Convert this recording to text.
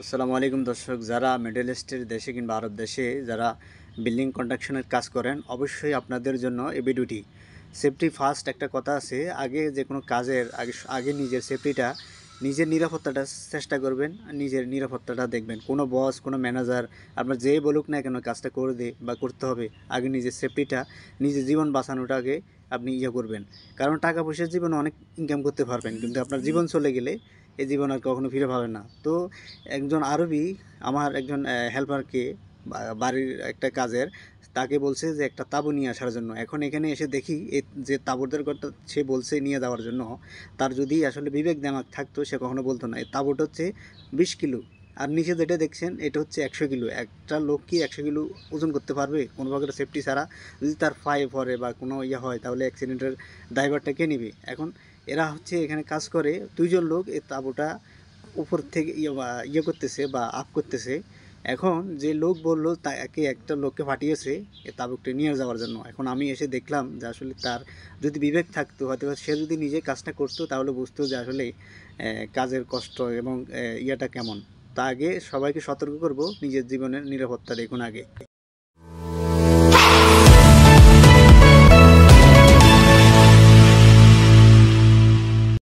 আসসালামু আলাইকুম দর্শক যারা মিডল ইস্টের দেশে কিংবা আরব দেশে যারা বিল্ডিং কন্ট্রাকশনের কাজ করেন অবশ্যই আপনাদের জন্য এ ভিডিওটি সেফটি ফার্স্ট একটা কথা আছে আগে যে কোনো কাজের আগে আগে নিজের সেফটিটা নিজের নিরাপত্তাটা চেষ্টা করবেন নিজের নিরাপত্তাটা দেখবেন কোনো বস কোনো ম্যানেজার আপনার যে বলুক না কেন কাজটা করে দে বা করতে হবে আগে নিজের সেফটিটা নিজের জীবন বাঁচানোটাকে আপনি ইয়ে করবেন কারণ টাকা পয়সার জীবনে অনেক ইনকাম করতে পারবেন কিন্তু আপনার জীবন চলে গেলে এই জীবন আর কখনো ফিরে পাবেন না তো একজন আরবি আমার একজন হেল্পারকে বাড়ির একটা কাজের তাকে বলছে যে একটা তাবু নিয়ে আসার জন্য এখন এখানে এসে দেখি যে তাঁবুটার কথা সে বলছে নিয়ে যাওয়ার জন্য তার যদি আসলে বিবেক দেমাক থাকতো সে কখনো বলতো না এই তাবুটা হচ্ছে বিশ কিলো আর নিচে যেটা দেখছেন এটা হচ্ছে একশো কিলো একটা লোক কি একশো কিলো ওজন করতে পারবে কোনো প্রকার সেফটি ছাড়া যদি তার ফাইভ হরে বা কোনো ইয়ে হয় তাহলে অ্যাক্সিডেন্টের ড্রাইভারটা কে নিবে এখন এরা হচ্ছে এখানে কাজ করে দুইজন লোক এই তাঁবুটা উপর থেকে ইয়ে, ইয়ে করতেছে বা আপ করতেছে এখন যে লোক বললো তাকে একটা লোককে পাঠিয়েছে এ তাবুকটা নিয়ে যাওয়ার জন্য এখন আমি এসে দেখলাম যে আসলে তার যদি বিবেক থাকতো হয়তো সে যদি নিজে কাজটা করতো তাহলে বুঝতো যে আসলে কাজের কষ্ট এবং ইয়েটা কেমন তা আগে সবাইকে সতর্ক করব নিজের জীবনের নিরাপত্তা দেখুন আগে